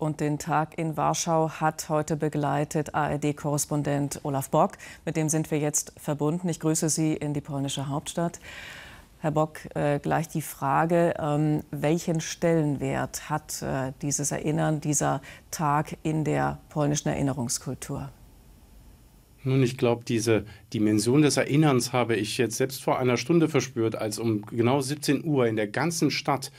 Und den Tag in Warschau hat heute begleitet ARD-Korrespondent Olaf Bock. Mit dem sind wir jetzt verbunden. Ich grüße Sie in die polnische Hauptstadt. Herr Bock, äh, gleich die Frage, ähm, welchen Stellenwert hat äh, dieses Erinnern, dieser Tag in der polnischen Erinnerungskultur? Nun, ich glaube, diese Dimension des Erinnerns habe ich jetzt selbst vor einer Stunde verspürt, als um genau 17 Uhr in der ganzen Stadt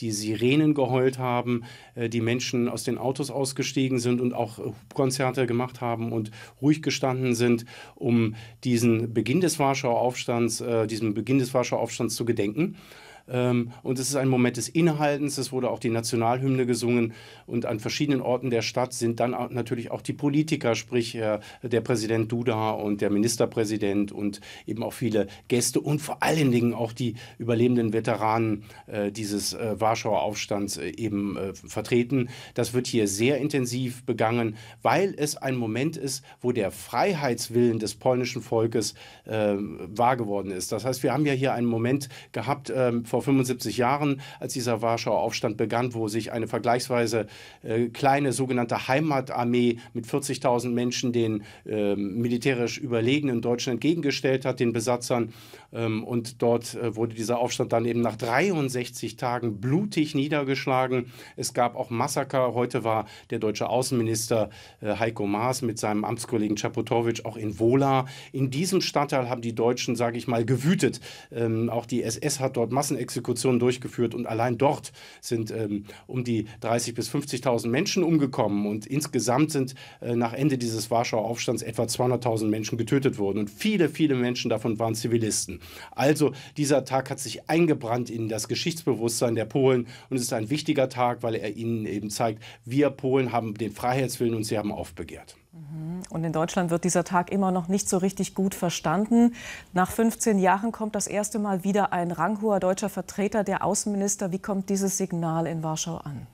die Sirenen geheult haben, äh, die Menschen aus den Autos ausgestiegen sind und auch äh, Konzerte gemacht haben und ruhig gestanden sind, um diesen Beginn des Warschauer Aufstands, äh, diesem Beginn des Warschauer Aufstands zu gedenken. Ähm, und es ist ein Moment des Innehaltens. Es wurde auch die Nationalhymne gesungen. Und an verschiedenen Orten der Stadt sind dann natürlich auch die Politiker, sprich äh, der Präsident Duda und der Ministerpräsident und eben auch viele Gäste und vor allen Dingen auch die überlebenden Veteranen äh, dieses äh, Warschauer Aufstands eben vertreten. Das wird hier sehr intensiv begangen, weil es ein Moment ist, wo der Freiheitswillen des polnischen Volkes wahr geworden ist. Das heißt, wir haben ja hier einen Moment gehabt ähm, vor vor 75 Jahren, als dieser Warschauer Aufstand begann, wo sich eine vergleichsweise äh, kleine sogenannte Heimatarmee mit 40.000 Menschen den äh, militärisch überlegenen Deutschen entgegengestellt hat, den Besatzern. Ähm, und dort äh, wurde dieser Aufstand dann eben nach 63 Tagen blutig niedergeschlagen. Es gab auch Massaker. Heute war der deutsche Außenminister äh, Heiko Maas mit seinem Amtskollegen Czaputowicz auch in Wola. In diesem Stadtteil haben die Deutschen, sage ich mal, gewütet. Ähm, auch die SS hat dort Massenexplosionen Exekutionen durchgeführt und allein dort sind ähm, um die 30.000 bis 50.000 Menschen umgekommen und insgesamt sind äh, nach Ende dieses Warschauer Aufstands etwa 200.000 Menschen getötet worden und viele, viele Menschen davon waren Zivilisten. Also dieser Tag hat sich eingebrannt in das Geschichtsbewusstsein der Polen und es ist ein wichtiger Tag, weil er ihnen eben zeigt, wir Polen haben den Freiheitswillen und sie haben aufbegehrt. Mhm. Und in Deutschland wird dieser Tag immer noch nicht so richtig gut verstanden. Nach 15 Jahren kommt das erste Mal wieder ein ranghoher deutscher Vertreter, der Außenminister. Wie kommt dieses Signal in Warschau an?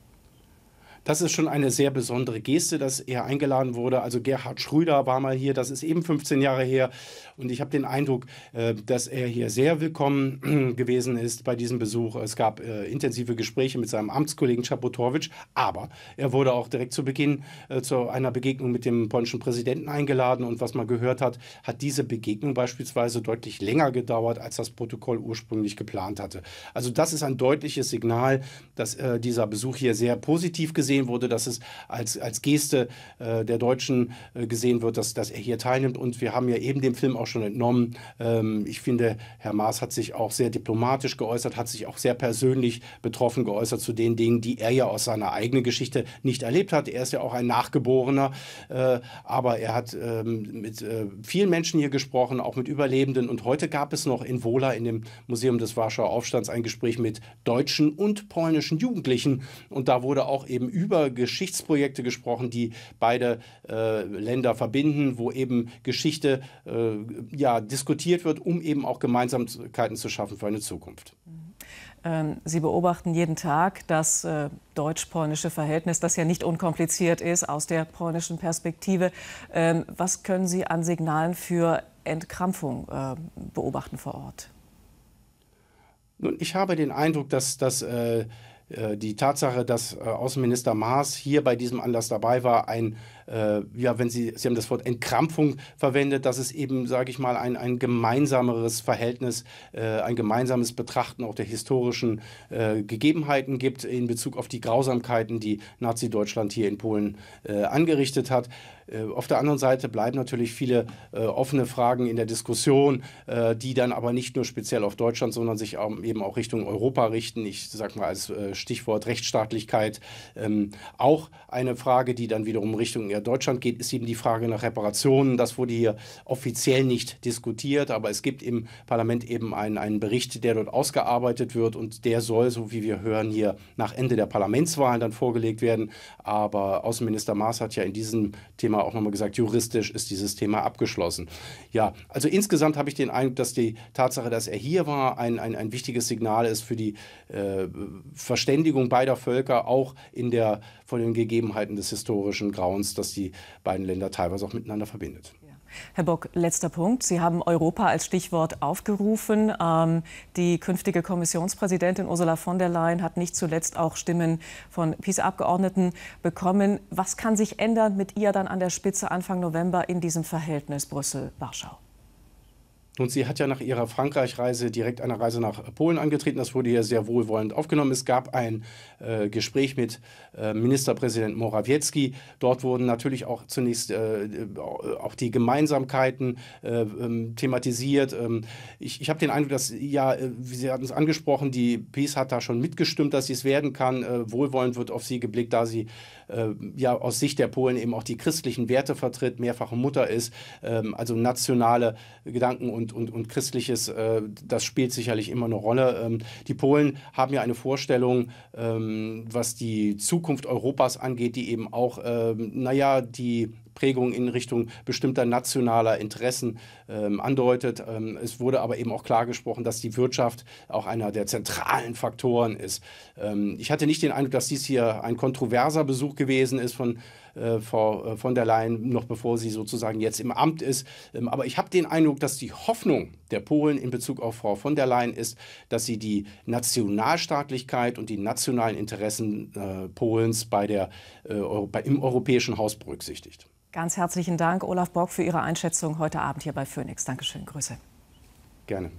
das ist schon eine sehr besondere Geste, dass er eingeladen wurde. Also Gerhard Schröder war mal hier, das ist eben 15 Jahre her. Und ich habe den Eindruck, äh, dass er hier sehr willkommen äh, gewesen ist bei diesem Besuch. Es gab äh, intensive Gespräche mit seinem Amtskollegen Schapotowitsch, aber er wurde auch direkt zu Beginn zu einer Begegnung mit dem polnischen Präsidenten eingeladen. Und was man gehört hat, hat diese Begegnung beispielsweise deutlich länger gedauert, als das Protokoll ursprünglich geplant hatte. Also das ist ein deutliches Signal, dass dieser Besuch hier sehr positiv gesehen gesehen wurde, dass es als, als Geste äh, der Deutschen äh, gesehen wird, dass, dass er hier teilnimmt. Und wir haben ja eben dem Film auch schon entnommen. Ähm, ich finde, Herr Maas hat sich auch sehr diplomatisch geäußert, hat sich auch sehr persönlich betroffen geäußert zu den Dingen, die er ja aus seiner eigenen Geschichte nicht erlebt hat. Er ist ja auch ein Nachgeborener, äh, aber er hat ähm, mit äh, vielen Menschen hier gesprochen, auch mit Überlebenden. Und heute gab es noch in Wola, in dem Museum des Warschauer Aufstands, ein Gespräch mit deutschen und polnischen Jugendlichen. Und da wurde auch eben über über Geschichtsprojekte gesprochen, die beide äh, Länder verbinden, wo eben Geschichte äh, ja, diskutiert wird, um eben auch Gemeinsamkeiten zu schaffen für eine Zukunft. Mhm. Ähm, Sie beobachten jeden Tag das äh, deutsch-polnische Verhältnis, das ja nicht unkompliziert ist aus der polnischen Perspektive. Ähm, was können Sie an Signalen für Entkrampfung äh, beobachten vor Ort? Nun, ich habe den Eindruck, dass das äh äh, die Tatsache, dass äh, Außenminister Maas hier bei diesem Anlass dabei war, ein äh, ja, wenn Sie, Sie haben das Wort Entkrampfung verwendet, dass es eben, sage ich mal, ein, ein gemeinsameres Verhältnis, äh, ein gemeinsames Betrachten auch der historischen äh, Gegebenheiten gibt in Bezug auf die Grausamkeiten, die Nazi-Deutschland hier in Polen äh, angerichtet hat. Äh, auf der anderen Seite bleiben natürlich viele äh, offene Fragen in der Diskussion, die dann aber nicht nur speziell auf Deutschland, sondern sich eben auch Richtung Europa richten. Ich sage mal als Stichwort Rechtsstaatlichkeit. Ähm, auch eine Frage, die dann wiederum Richtung eher Deutschland geht, ist eben die Frage nach Reparationen. Das wurde hier offiziell nicht diskutiert, aber es gibt im Parlament eben einen, einen Bericht, der dort ausgearbeitet wird und der soll, so wie wir hören, hier nach Ende der Parlamentswahlen dann vorgelegt werden. Aber Außenminister Maas hat ja in diesem Thema auch nochmal gesagt, juristisch ist dieses Thema abgeschlossen. Ja, also insgesamt habe ich den Eindruck, dass die Tatsache, dass er hier war, ein, ein, ein wichtiges Signal ist für die äh, Verständigung beider Völker, auch in der, von den Gegebenheiten des historischen Grauens, das was die beiden Länder teilweise auch miteinander verbindet. Herr Bock, letzter Punkt. Sie haben Europa als Stichwort aufgerufen. Ähm, die künftige Kommissionspräsidentin Ursula von der Leyen hat nicht zuletzt auch Stimmen von PiS-Abgeordneten bekommen. Was kann sich ändern mit ihr dann an der Spitze Anfang November in diesem Verhältnis Brüssel-Warschau? Nun, sie hat ja nach ihrer Frankreich-Reise direkt eine Reise nach Polen angetreten. Das wurde hier sehr wohlwollend aufgenommen. Es gab ein äh, Gespräch mit äh, Ministerpräsident Morawiecki. Dort wurden natürlich auch zunächst äh, auch die Gemeinsamkeiten äh, ähm, thematisiert. Ähm, ich ich habe den Eindruck, dass, ja, äh, wie Sie hatten es angesprochen, die PiS hat da schon mitgestimmt, dass sie es werden kann. Äh, wohlwollend wird auf sie geblickt, da sie ja aus Sicht der Polen eben auch die christlichen Werte vertritt, mehrfache Mutter ist, ähm, also nationale Gedanken und und, und, und Christliches, äh, das spielt sicherlich immer eine Rolle. Ähm, die Polen haben ja eine Vorstellung, ähm, was die Zukunft Europas angeht, die eben auch, ähm, naja, die Prägung in Richtung bestimmter nationaler Interessen ähm, andeutet. Ähm, es wurde aber eben auch klar gesprochen, dass die Wirtschaft auch einer der zentralen Faktoren ist. Ähm, ich hatte nicht den Eindruck, dass dies hier ein kontroverser Besuch gewesen ist von äh, Frau äh, von der Leyen, noch bevor sie sozusagen jetzt im Amt ist. Ähm, aber ich habe den Eindruck, dass die Hoffnung der Polen in Bezug auf Frau von der Leyen ist, dass sie die Nationalstaatlichkeit und die nationalen Interessen äh, Polens bei der, äh, im europäischen Haus berücksichtigt. Ganz herzlichen Dank, Olaf Bock, für Ihre Einschätzung heute Abend hier bei Phoenix. Dankeschön, Grüße. Gerne.